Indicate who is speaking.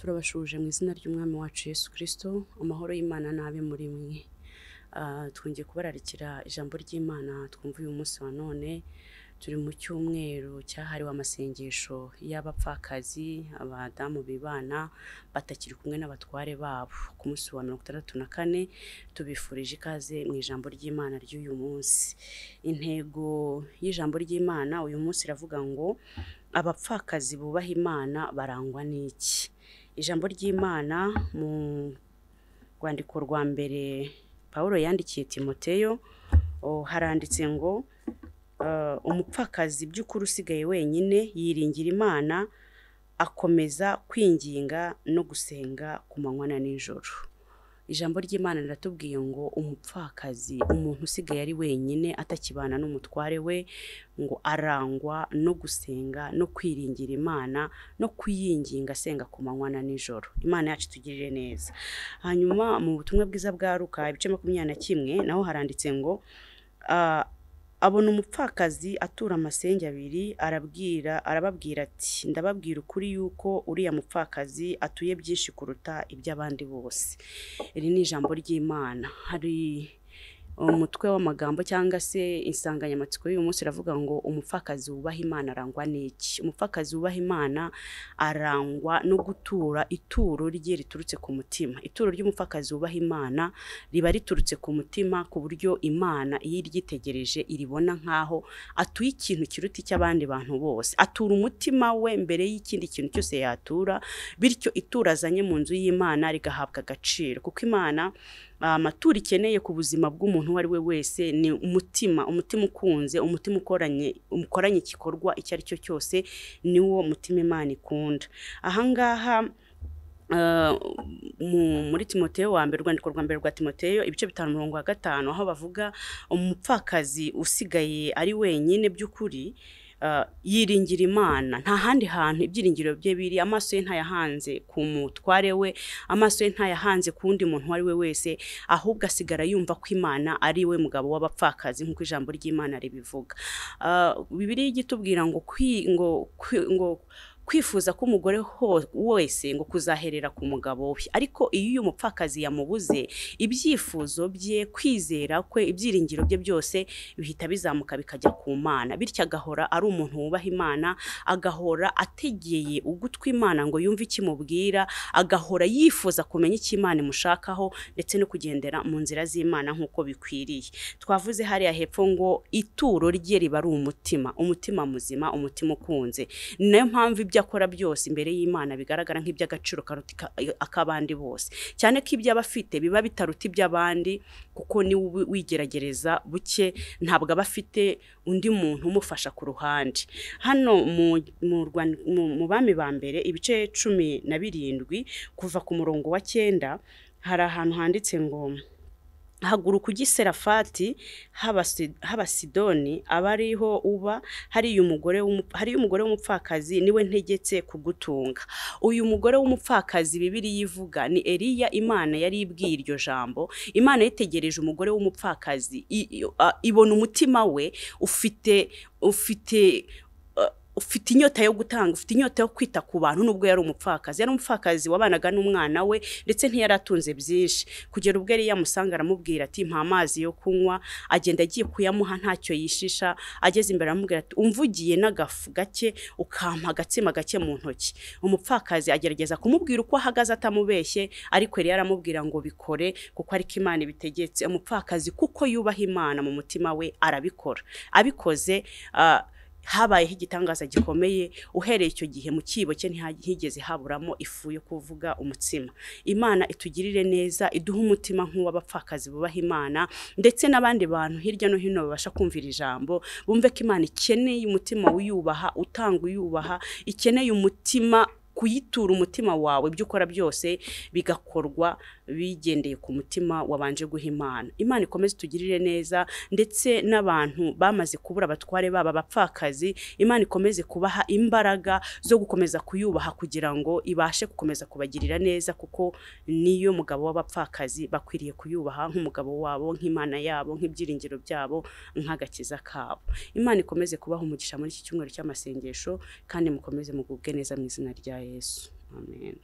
Speaker 1: turabashuje mu izina ry'umwami wacu Yesu kirisito amahoro y'imana n'abe muri mwe ah, twongeye kubararikira ijambo ry'imana twumva uyu munsi wa none turi mu cyumweru cyahariwe amasengesho y'abapfakazi abadamu bibana batakiri kumwe n'abatware babo ku munsi wa mirongo itandatu na kane tubifurije ikaze mu ijambo ry'imana ry'uyu munsi intego y'ijambo ry'imana uyu munsi iravuga ngo abapfakazi bubaha imana barangwa n'iki ijambo ry'imana mu rwandiko rwa mbere paul yandikiye timoteyo haranditse ngo e, umupfakazi by'ukuri usigaye wenyine yiringira imana akomeza kwinginga no gusenga ku manywa na nijoro ijambo ry'imana riratubwiye ngo umupfakazi umuntu usigaye ari wenyine atakibana n'umutware we ngo arangwa no gusenga no kwiringira imana no kuyinginga asenga ku manywa na nijoro imana yacu tugirire neza hanyuma mu butumwa bwiza bwa ruka ibice makumyabiri na kimwe naho haranditse ngo ah, abona umupfakazi atura amasenge abiri arabwira arababwira ati ndababwira ukuri yuko uriya mupfakazi atuye byinshi kuruta iby'abandi bose iri ni ijambo ry'imana hari umutwe w'amagambo cyangwa se insanganyamatsiko y'uyu munsi iravuga ngo umupfakazi wubaha imana arangwa n'iki umupfakazi wubaha imana arangwa no gutura ituro rye riturutse ku mutima ituro ry'umupfakazi wubaha imana riba riturutse ku mutima ku buryo imana iyo iryitegereje iribona nk'aho atuye ikintu kiruta icy'abandi bantu bose atura umutima we mbere y'ikindi kintu cyose yatura bityo itura azanye mu nzu y'imana rigahabwa agaciro kuko imana amaturo uh, ikeneye ku buzima bw'umuntu uwo ari we wese ni umutima umutima ukunze umutima ukoranye ukoranye igikorwa icyo ari cyo cyose ni wo mutima imana ikunda ahangaha uh, muri timoteyo wa mbere urwandiko rwa mbere rwa timoteyo ibice bitanu umurongo wa gatanu aho bavuga umupfakazi usigaye ari wenyine by'ukuri Eh, yiringira imana nta handi hantu ibyiringiro bye biri amaso ye ntayahanze ku mutware we amaso ye ntayahanze ku wundi muntu uwo ari we wese ahubwo asigara yumva ko imana ari we mugabo w'abapfakazi nk'uko ijambo ry'imana ribivuga eh, bibiri kwi ngo ngo kwifuza ko umugore wese ngo kuzaherera ku mugabo we ariko iyo uyu mupfakazi yamubuze ibyifuzo bye kwizera kwe ibyiringiro bye byose bihita bizamuka bikajya ku mana bityo agahora ari umuntu wubaha imana agahora ategeye ugutwi imana ngo yumve ikimubwira agahora yifuza kumenya icyo imana imushakaho ndetse no kugendera mu nzira z'imana nk'uko bikwiriye twavuze hariya hepfo ngo ituro rye riba ari umutima umutima muzima umutima ukunze ni nayo mpamvu ibyo akora byose imbere y'imana bigaragara nk'iby'agaciro karuta ak'abandi bose cyane ko ibyo aba afite biba bitaruta iby'abandi kuko niwe wigeragereza buke ntabwo aba afite undi muntu umufasha ku ruhande hano mu bami ba mbere ibice cumi na birindwi kuva ku murongo wa cyenda hari ahantu handitse ngo haguruka ujye i serafati haba sidoni aba ariho uba hariyo umugore w'umupfakazi niwe ntegetse kugutunga uyu mugore w'umupfakazi bibiri yivuga ni eliya imana yari ibwiye iryo jambo imana yitegereje umugore w'umupfakazi ibona umutima we ufite ufite ufite inyota yo gutanga ufite inyota yo kwita ku bantu nubwo yari umupfakazi yari umupfakazi wabanaga n'umwana we ndetse ntiyari atunze byinshi kugera ubwo yari yamusanga aramubwira ati mpa amazi yo kunywa agenda agiye kuyamuha ntacyo yishisha ageze imbere aramubwira ati umvugiye n'agafu gake ukampa agatsima gake mu ntoki umupfakazi agerageza kumubwira uko ahagaze atamubeshye ariko yari yaramubwira ngo bikore kuko ariko imana ibitegetse umupfakazi kuko yubaha imana mu mutima we arabikora abikoze uh, habayeho igitangaza gikomeye uhereye icyo gihe mu cyibo cye ntihigeze haburamo ifu yo kuvuga umutsima imana itugirire neza iduhe umutima nk'uw'abapfakazi bubaha imana ndetse n'abandi bantu hirya no hino babasha kumvira ijambo bumve ko imana ikeneye umutima wiyubaha utanga uyubaha ikeneye umutima kuyitura umutima wawe ibyo ukora byose bigakorwa bigendeye ku mutima wabanje guha imana imana ikomeze itugirire neza ndetse n'abantu bamaze kubura abatware baba abapfakazi imana ikomeze kubaha imbaraga zo gukomeza kuyubaha kugira ngo ibashe gukomeza kubagirira neza kuko niyo mugabo w'abapfakazi bakwiriye kuyubaha nk'umugabo wabo nk'imana yabo nk'ibyiringiro byabo nk'agakiza kabo imana ikomeze kubaha umugisha muri iki cyumweru cy'amasengesho kandi mukomeze mugubwe neza mu izina ryayo I Amen.